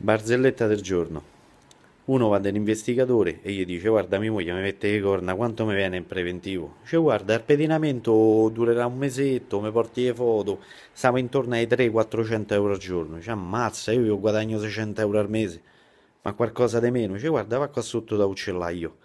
Barzelletta del giorno. Uno va dall'investigatore e gli dice guarda mia moglie mi mette le corna, quanto mi viene in preventivo? Dice guarda il pedinamento durerà un mesetto, mi porti le foto, stavo intorno ai 300-400 euro al giorno. Dice ammazza io, io guadagno 600 euro al mese, ma qualcosa di meno. Dice guarda va qua sotto da uccellaio,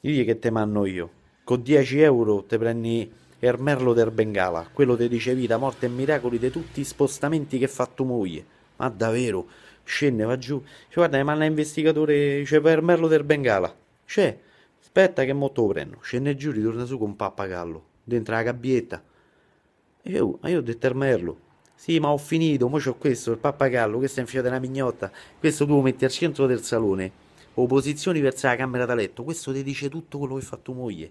digli che te manno io, con 10 euro te prendi il merlo del Bengala, quello ti dice vita, morte e miracoli di tutti i spostamenti che fa tua moglie ma davvero, scende, va giù, dice guarda mi manda investigatore, dice per Merlo del Bengala, c'è, eh, aspetta che molto lo prendo, scende giù, ritorna su con un pappagallo, dentro la gabbietta, e io, oh, ma io ho detto al Merlo, sì ma ho finito, mo c'ho questo, il pappagallo, questo è infilato una mignotta, questo tu lo metti al centro del salone, o posizioni verso la camera da letto, questo ti dice tutto quello che fa tua moglie,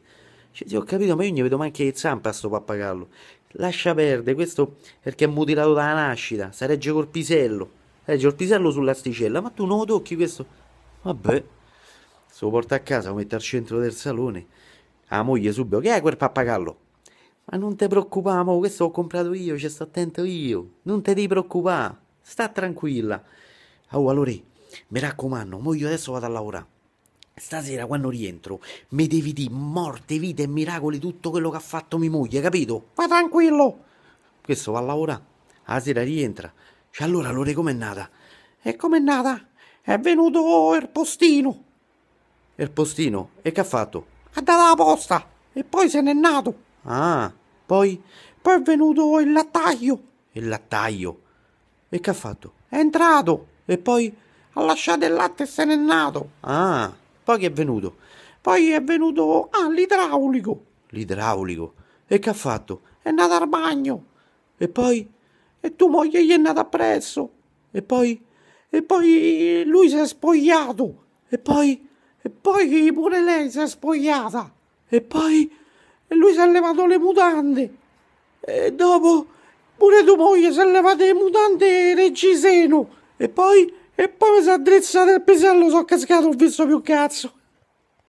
cioè, ho capito, ma io ne vedo anche le zampe a sto pappagallo. Lascia perdere, questo perché è mutilato dalla nascita, si regge col pisello, regge col pisello sull'asticella, ma tu non lo tocchi questo? Vabbè, se lo porta a casa, lo mette al centro del salone, la moglie subito, che è quel pappagallo? Ma non ti preoccupare, questo l'ho comprato io, ci sto attento io, non ti devi preoccupare, sta tranquilla. Oh, allora, eh, mi raccomando, mo io adesso vado a lavorare. Stasera quando rientro mi devi dire morte, vita e miracoli tutto quello che ha fatto mia moglie, capito? Ma tranquillo! Questo va a lavorare, la sera rientra. Cioè allora Lore com'è nata? E com'è nata? È venuto il postino. Il postino? E che ha fatto? Ha dato la posta e poi se n'è nato. Ah, poi? Poi è venuto il lattaio. Il lattaio? E che ha fatto? È entrato e poi ha lasciato il latte e se n'è nato. Ah. Poi che è venuto? Poi è venuto, ah, l'idraulico. L'idraulico. E che ha fatto? È nato al bagno. E poi? E tua moglie gli è nata appresso. E poi? E poi lui si è spogliato. E poi? E poi pure lei si è spogliata. E poi? E lui si è levato le mutande. E dopo? Pure tua moglie si è levata le mutande reggiseno. E poi? E poi mi sono addrizzato il pisello, sono cascato, ho visto più cazzo.